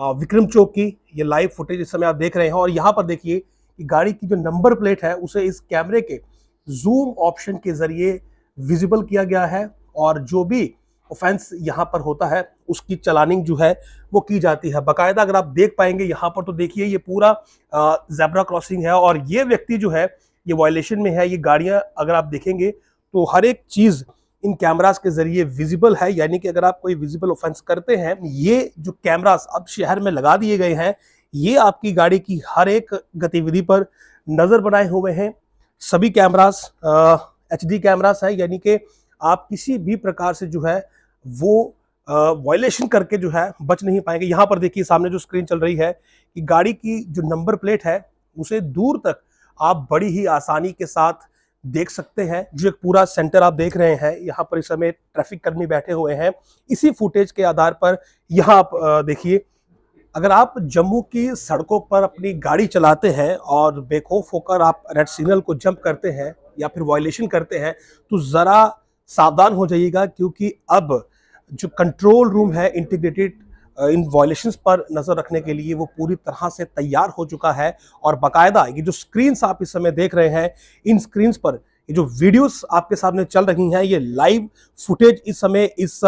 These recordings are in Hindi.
विक्रम चौक की ये लाइव फुटेज इस समय आप देख रहे हैं और यहाँ पर देखिए कि गाड़ी की जो नंबर प्लेट है उसे इस कैमरे के जूम ऑप्शन के जरिए विजिबल किया गया है और जो भी ऑफेंस यहाँ पर होता है उसकी चलानिंग जो है वो की जाती है बाकायदा अगर आप देख पाएंगे यहाँ पर तो देखिए ये पूरा जैबरा क्रॉसिंग है और ये व्यक्ति जो है ये वायलेशन में है ये गाड़ियाँ अगर आप देखेंगे तो हर एक चीज़ इन कैमरास के जरिए विजिबल है यानी कि अगर आप कोई विजिबल ऑफेंस करते हैं ये जो कैमरास अब शहर में लगा दिए गए हैं ये आपकी गाड़ी की हर एक गतिविधि पर नज़र बनाए हुए हैं सभी कैमरास एच डी कैमरास हैं यानी कि आप किसी भी प्रकार से जो है वो वायलेशन करके जो है बच नहीं पाएंगे यहाँ पर देखिए सामने जो स्क्रीन चल रही है कि गाड़ी की जो नंबर प्लेट है उसे दूर तक आप बड़ी ही आसानी के साथ देख सकते हैं जो एक पूरा सेंटर आप देख रहे हैं यहाँ पर इस समय ट्रैफिक कर्मी बैठे हुए हैं इसी फुटेज के आधार पर यहाँ आप देखिए अगर आप जम्मू की सड़कों पर अपनी गाड़ी चलाते हैं और बेखौफ होकर आप रेड सिग्नल को जंप करते हैं या फिर वायलेशन करते हैं तो ज़रा सावधान हो जाइएगा क्योंकि अब जो कंट्रोल रूम है इंटीग्रेटेड इन वॉयलेशंस पर नज़र रखने के लिए वो पूरी तरह से तैयार हो चुका है और बाकायदा ये जो स्क्रीन्स आप इस समय देख रहे हैं इन स्क्रीन्स पर ये जो वीडियोस आपके सामने चल रही हैं ये लाइव फुटेज इस समय इस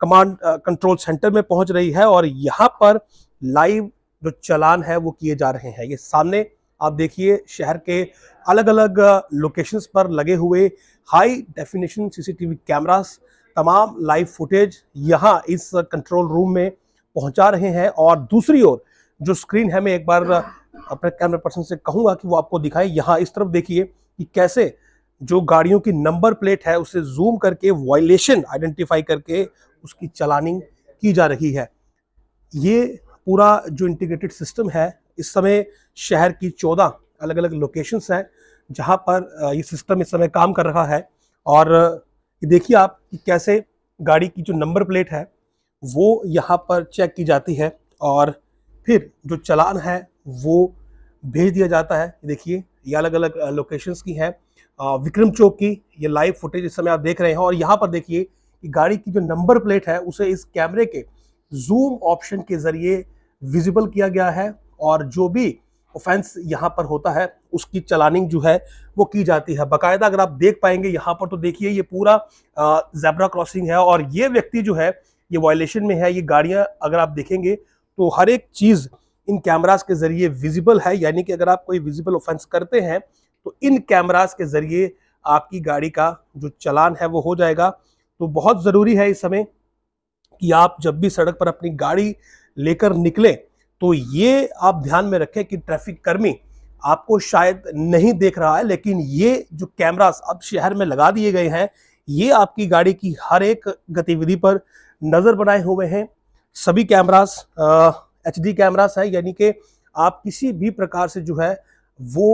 कमांड कंट्रोल सेंटर में पहुंच रही है और यहाँ पर लाइव जो चलान है वो किए जा रहे हैं ये सामने आप देखिए शहर के अलग अलग लोकेशंस पर लगे हुए हाई डेफिनेशन सीसीटीवी कैमरास तमाम लाइव फुटेज यहाँ इस कंट्रोल रूम में पहुंचा रहे हैं और दूसरी ओर जो स्क्रीन है मैं एक बार अपने कैमरा पर्सन से कहूंगा कि वो आपको दिखाएं यहाँ इस तरफ देखिए कि कैसे जो गाड़ियों की नंबर प्लेट है उसे जूम करके वायलेशन आइडेंटिफाई करके उसकी चलानिंग की जा रही है ये पूरा जो इंटीग्रेटेड सिस्टम है इस समय शहर की चौदह अलग अलग लोकेशंस हैं जहाँ पर ये सिस्टम इस समय काम कर रहा है और कि देखिए आप कि कैसे गाड़ी की जो नंबर प्लेट है वो यहाँ पर चेक की जाती है और फिर जो चलान है वो भेज दिया जाता है देखिए ये अलग अलग लोकेशंस की हैं विक्रम चौक की ये लाइव फुटेज इस समय आप देख रहे हैं और यहाँ पर देखिए कि गाड़ी की जो नंबर प्लेट है उसे इस कैमरे के जूम ऑप्शन के ज़रिए विजिबल किया गया है और जो भी ऑफेंस यहाँ पर होता है उसकी चलानिंग जो है वो की जाती है बाकायदा अगर आप देख पाएंगे यहाँ पर तो देखिए ये पूरा जेबरा क्रॉसिंग है और ये व्यक्ति जो है ये वायलेशन में है ये गाड़ियाँ अगर आप देखेंगे तो हर एक चीज़ इन कैमराज के ज़रिए विजिबल है यानी कि अगर आप कोई विजिबल ऑफेंस करते हैं तो इन कैमराज के ज़रिए आपकी गाड़ी का जो चलान है वो हो जाएगा तो बहुत ज़रूरी है इस समय कि आप जब भी सड़क पर अपनी गाड़ी लेकर निकलें तो ये आप ध्यान में रखें कि ट्रैफिक कर्मी आपको शायद नहीं देख रहा है लेकिन ये जो कैमरास अब शहर में लगा दिए गए हैं ये आपकी गाड़ी की हर एक गतिविधि पर नज़र बनाए हुए हैं सभी कैमरास एच डी कैमरास हैं यानी कि आप किसी भी प्रकार से जो है वो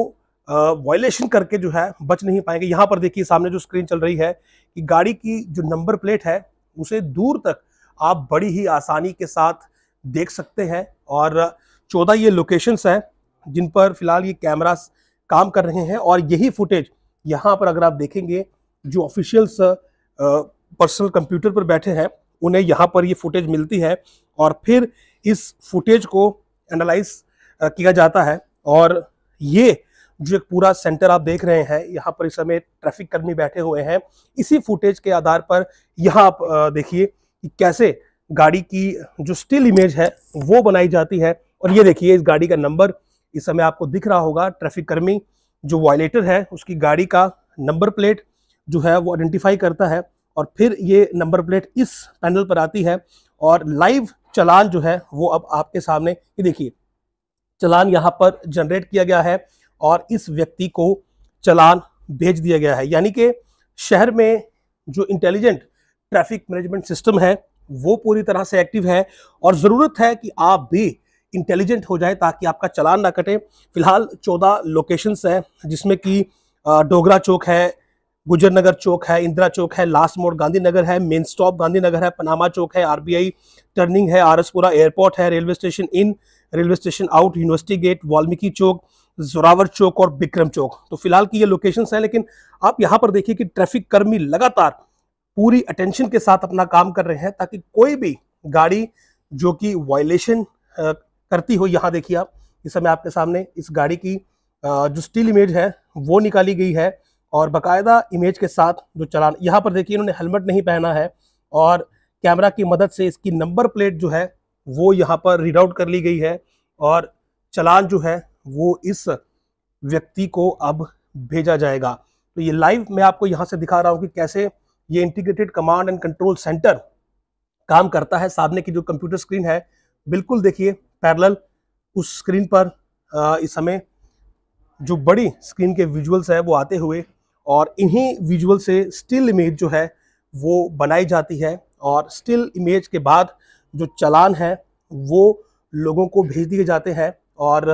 वायलेशन करके जो है बच नहीं पाएंगे यहाँ पर देखिए सामने जो स्क्रीन चल रही है कि गाड़ी की जो नंबर प्लेट है उसे दूर तक आप बड़ी ही आसानी के साथ देख सकते हैं और चौदह ये लोकेशंस हैं जिन पर फिलहाल ये कैमरास काम कर रहे हैं और यही फुटेज यहाँ पर अगर आप देखेंगे जो ऑफिशियल्स पर्सनल कंप्यूटर पर बैठे हैं उन्हें यहाँ पर ये फुटेज मिलती है और फिर इस फुटेज को एनालाइज किया जाता है और ये जो एक पूरा सेंटर आप देख रहे हैं यहाँ पर इस समय ट्रैफिक कर्मी बैठे हुए हैं इसी फुटेज के आधार पर यहाँ आप देखिए कि कैसे गाड़ी की जो स्टिल इमेज है वो बनाई जाती है और ये देखिए इस गाड़ी का नंबर इस समय आपको दिख रहा होगा ट्रैफिक कर्मी जो वायलेटर है उसकी गाड़ी का नंबर प्लेट जो है वो आइडेंटिफाई करता है और फिर ये नंबर प्लेट इस पैनल पर आती है और लाइव चलान जो है वो अब आपके सामने ये देखिए चलान यहाँ पर जनरेट किया गया है और इस व्यक्ति को चलान भेज दिया गया है यानी कि शहर में जो इंटेलिजेंट ट्रैफिक मैनेजमेंट सिस्टम है वो पूरी तरह से एक्टिव है और ज़रूरत है कि आप भी इंटेलिजेंट हो जाए ताकि आपका चलान ना कटे फिलहाल चौदह लोकेशंस हैं जिसमें कि डोगरा चौक है गुजर नगर चौक है इंदिरा चौक है लास्ट मोड़ गांधी नगर है मेन स्टॉप गांधी नगर है पनामा चौक है आरबीआई टर्निंग है आरसपुरा एयरपोर्ट है railway station in railway station out university gate Valmiki चौक जोरावर चौक और बिक्रम चौक तो फिलहाल की ये लोकेशंस हैं लेकिन आप यहाँ पर देखिए कि ट्रैफिक कर्मी लगातार पूरी अटेंशन के साथ अपना काम कर रहे हैं ताकि कोई भी गाड़ी जो कि वायलेशन करती हो यहाँ देखिए आप इस समय आपके सामने इस गाड़ी की जो स्टील इमेज है वो निकाली गई है और बकायदा इमेज के साथ जो चलान यहाँ पर देखिए इन्होंने हेलमेट नहीं पहना है और कैमरा की मदद से इसकी नंबर प्लेट जो है वो यहाँ पर रीड आउट कर ली गई है और चलान जो है वो इस व्यक्ति को अब भेजा जाएगा तो ये लाइव मैं आपको यहाँ से दिखा रहा हूँ कि कैसे ये integrated command and control centre काम करता है सामने की जो कंप्यूटर स्क्रीन है बिल्कुल देखिए पैरल उस स्क्रीन पर इस समय जो बड़ी स्क्रीन के विजुअल्स है वो आते हुए और इन्हीं विजुअल से स्टिल इमेज जो है वो बनाई जाती है और स्टिल इमेज के बाद जो चलान है वो लोगों को भेज दिए जाते हैं और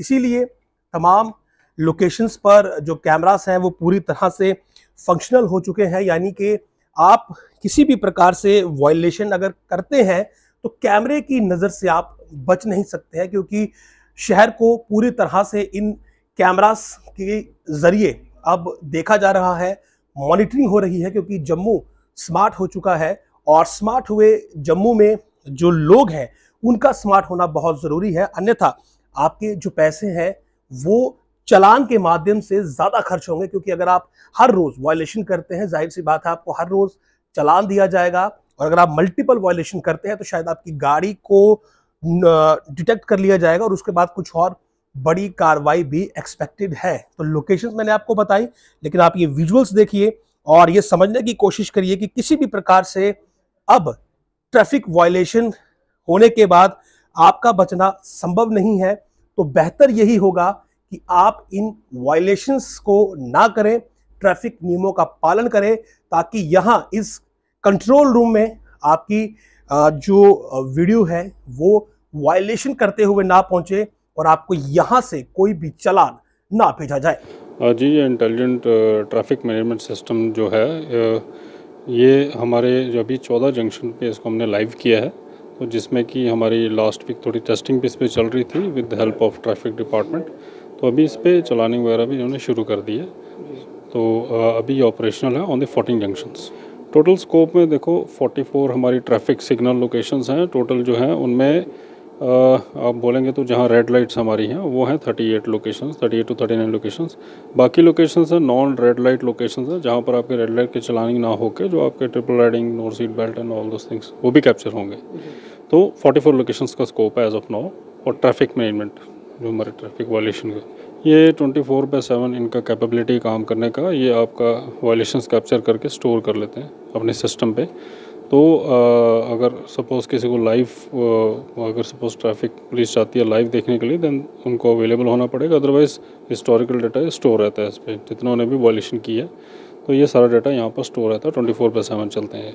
इसीलिए तमाम लोकेशंस पर जो कैमरास हैं वो पूरी तरह से फंक्शनल हो चुके हैं यानी कि आप किसी भी प्रकार से वॉयलेशन अगर करते हैं तो कैमरे की नज़र से आप बच नहीं सकते हैं क्योंकि शहर को पूरी तरह से इन कैमरास के ज़रिए अब देखा जा रहा है मॉनिटरिंग हो रही है क्योंकि जम्मू स्मार्ट हो चुका है और स्मार्ट हुए जम्मू में जो लोग हैं उनका स्मार्ट होना बहुत ज़रूरी है अन्यथा आपके जो पैसे हैं वो चलान के माध्यम से ज़्यादा खर्च होंगे क्योंकि अगर आप हर रोज़ वायलेशन करते हैं जाहिर सी बात है आपको हर रोज़ चलान दिया जाएगा और अगर आप मल्टीपल वायलेशन करते हैं तो शायद आपकी गाड़ी को डिटेक्ट कर लिया जाएगा और उसके बाद कुछ और बड़ी कार्रवाई भी एक्सपेक्टेड है तो लोकेशंस मैंने आपको बताई लेकिन आप ये विजुअल्स देखिए और ये समझने की कोशिश करिए कि किसी भी प्रकार से अब ट्रैफिक वायलेशन होने के बाद आपका बचना संभव नहीं है तो बेहतर यही होगा कि आप इन वायलेशंस को ना करें ट्रैफिक नियमों का पालन करें ताकि यहाँ इस कंट्रोल रूम में आपकी जो वीडियो है वो वायलेशन करते हुए ना पहुँचे और आपको यहाँ से कोई भी चलान ना भेजा जाए जी ये इंटेलिजेंट ट्रैफिक मैनेजमेंट सिस्टम जो है ये हमारे जो अभी चौदह जंक्शन पे इसको हमने लाइव किया है तो जिसमें कि हमारी लास्ट वीक थोड़ी टेस्टिंग भी इस पर चल रही थी with help of traffic department तो अभी इस पर चलानिंग वगैरह भी इन्होंने शुरू कर दी है तो अभी ये ऑपरेशनल है on the fourteen junctions total scope में देखो 44 हमारी ट्रैफिक सिग्नल लोकेशंस हैं टोटल जो हैं उनमें आप बोलेंगे तो जहाँ रेड लाइट्स हमारी हैं वो हैं 38 थर्टी एट टू 39 लोकेशंस बाकी लोकेशंस हैं नॉन रेड लाइट लोकेशंस हैं जहाँ पर आपके रेड लाइट की चलानिंग ना होकर जो आपके triple riding nor seat belt and all दो थिंग्स वो भी कैप्चर होंगे तो फोर्टी फोर का स्कोप है एज ऑफ नाउ और ट्रैफिक मैनेजमेंट जो हमारे ट्रैफिक वॉलेशन का ये 24 बाई सेवन इनका कैपेबिलिटी काम करने का ये आपका वायलेशन कैप्चर करके स्टोर कर लेते हैं अपने सिस्टम पे तो आ, अगर सपोज़ किसी को लाइव अगर सपोज़ ट्रैफिक पुलिस चाहती है लाइव देखने के लिए देन उनको अवेलेबल होना पड़ेगा अदरवाइज़ हिस्टोरिकल डाटा स्टोर रहता है इस पर जितना उन्हें भी वॉलेशन किया है तो ये सारा डाटा यहाँ पर स्टोर रहता है ट्वेंटी फोर बाई सेवन चलते हैं